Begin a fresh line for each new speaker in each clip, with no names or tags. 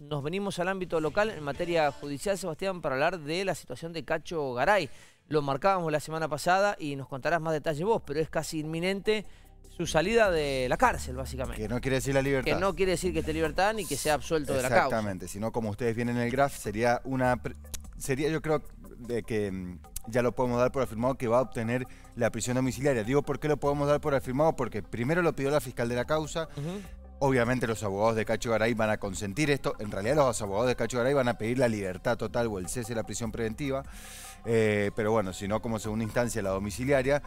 nos venimos al ámbito local en materia judicial, Sebastián, para hablar de la situación de Cacho Garay. Lo marcábamos la semana pasada y nos contarás más detalles vos, pero es casi inminente su salida de la cárcel, básicamente. Que no quiere decir la libertad. Que no quiere decir que esté libertad ni que sea absuelto de la causa. Exactamente, sino como ustedes vienen en el graf, sería una... Sería, yo creo, de que mm, ya lo podemos dar por afirmado que va a obtener la prisión domiciliaria. Digo, ¿por qué lo podemos dar por afirmado? Porque primero lo pidió la fiscal de la causa, Obviamente los abogados de Cacho Garay van a consentir esto. En realidad los abogados de Cacho Garay van a pedir la libertad total o el cese de la prisión preventiva. Eh, pero bueno, si no, como segunda instancia, la domiciliaria.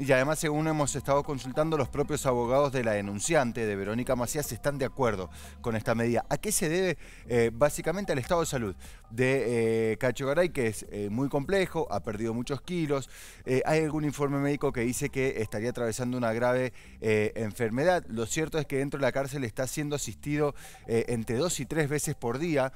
Y además, según hemos estado consultando, los propios abogados de la denunciante, de Verónica Macías, están de acuerdo con esta medida. ¿A qué se debe? Eh, básicamente al estado de salud de eh, Cacho Garay, que es eh, muy complejo, ha perdido muchos kilos. hay algún informe médico que dice que estaría atravesando una grave enfermedad. Lo cierto es que dentro de la cárcel está siendo asistido entre dos y tres veces por día.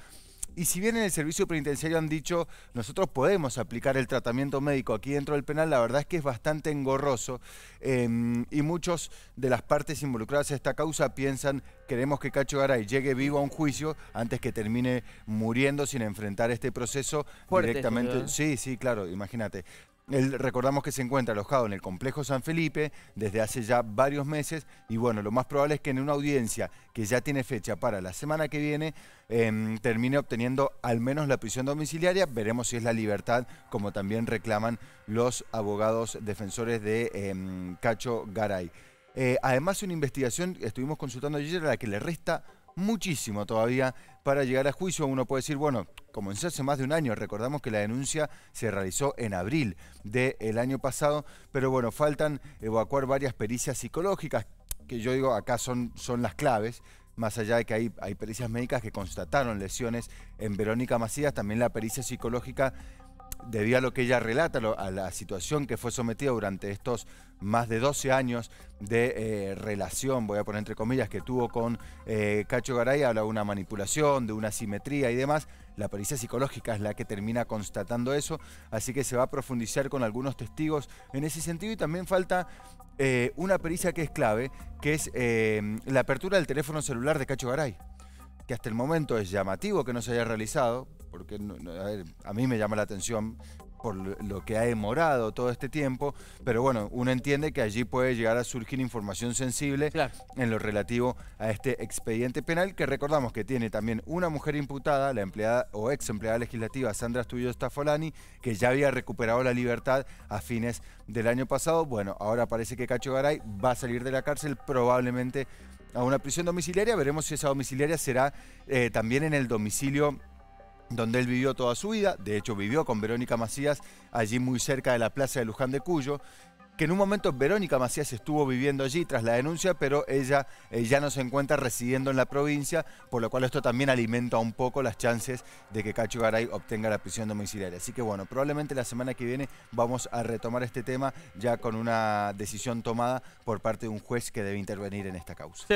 Y si bien en el servicio penitenciario han dicho, nosotros podemos aplicar el tratamiento médico aquí dentro del penal, la verdad es que es bastante engorroso em, y muchos de las partes involucradas en esta causa piensan, queremos que Cacho Garay llegue vivo a un juicio antes que termine muriendo sin enfrentar este proceso directamente. Sí, sí, claro, imagínate. Él, recordamos que se encuentra alojado en el complejo San Felipe desde hace ya varios meses y bueno, lo más probable es que en una audiencia que ya tiene fecha para la semana que viene em, termine obteniendo al menos la prisión domiciliaria. Veremos si es la libertad, como también reclaman los abogados defensores de em, Cacho Garay. Eh, además, una investigación estuvimos consultando ayer a la que le resta muchísimo todavía para llegar a juicio. Uno puede decir, bueno, comenzó hace más de un año, recordamos que la denuncia se realizó en abril del año pasado, pero bueno, faltan evacuar varias pericias psicológicas, que yo digo acá son, son las claves, más allá de que hay, hay, pericias médicas que constataron lesiones en Verónica Macías, también la pericia psicológica debido a lo que ella relata, a la situación que fue sometida durante estos más de 12 años de eh, relación, voy a poner entre comillas, que tuvo con eh, Cacho Garay, habla de una manipulación, de una simetría y demás. La pericia psicológica es la que termina constatando eso, así que se va a profundizar con algunos testigos en ese sentido y también falta eh, una pericia que es clave, que es la apertura del teléfono celular de Cacho Garay, que hasta el momento es llamativo que no se haya realizado, porque a, mí me llama la atención por lo que ha demorado todo este tiempo, pero bueno, uno entiende que allí puede llegar a surgir información sensible en lo relativo a este expediente penal, que recordamos que tiene también una mujer imputada, la empleada o ex empleada legislativa Sandra Studio Stafolani, que ya había recuperado la libertad a fines del año pasado. Bueno, ahora parece que Cacho Garay va a salir de la cárcel probablemente a una prisión domiciliaria, veremos si esa domiciliaria será eh, también en el domicilio donde él vivió toda su vida, de hecho vivió con Verónica Macías allí muy cerca de la Plaza de Luján de Cuyo, que en un momento Verónica Macías estuvo viviendo allí tras la denuncia, pero ella eh, ya no se encuentra residiendo en la provincia, por lo cual esto también alimenta un poco las chances de que Cacho Garay obtenga la prisión domiciliaria. Así que bueno, probablemente la semana que viene vamos a retomar este tema ya con una decisión tomada por parte de un juez que debe intervenir en esta causa.